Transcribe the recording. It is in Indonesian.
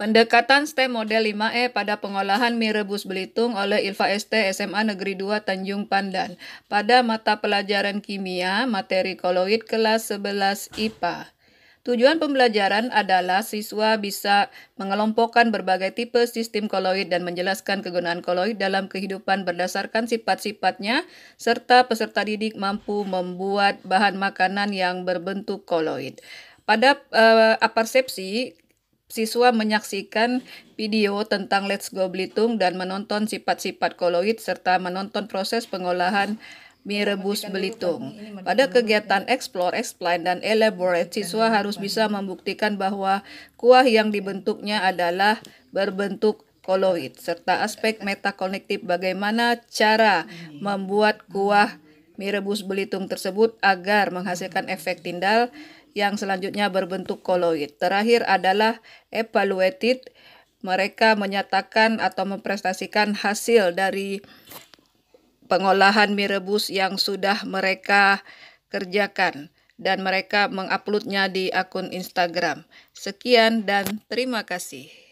Pendekatan STEM Model 5E pada pengolahan mie rebus Belitung oleh Ilva ST SMA Negeri 2 Tanjung Pandan pada mata pelajaran kimia materi koloid kelas 11 IPA. Tujuan pembelajaran adalah siswa bisa mengelompokkan berbagai tipe sistem koloid dan menjelaskan kegunaan koloid dalam kehidupan berdasarkan sifat-sifatnya, serta peserta didik mampu membuat bahan makanan yang berbentuk koloid. Pada uh, eh, apersepsi, siswa menyaksikan video tentang Let's Go Belitung dan menonton sifat-sifat koloid serta menonton proses pengolahan mie rebus Belitung. Pada kegiatan explore, explain, dan elaborate, siswa harus bisa membuktikan bahwa kuah yang dibentuknya adalah berbentuk koloid, serta aspek metakonektif bagaimana cara membuat kuah mie rebus Belitung tersebut agar menghasilkan efek tindal yang selanjutnya berbentuk koloid. Terakhir adalah evaluated. Mereka menyatakan atau mempresentasikan hasil dari pengolahan mie rebus yang sudah mereka kerjakan dan mereka menguploadnya di akun Instagram. Sekian dan terima kasih.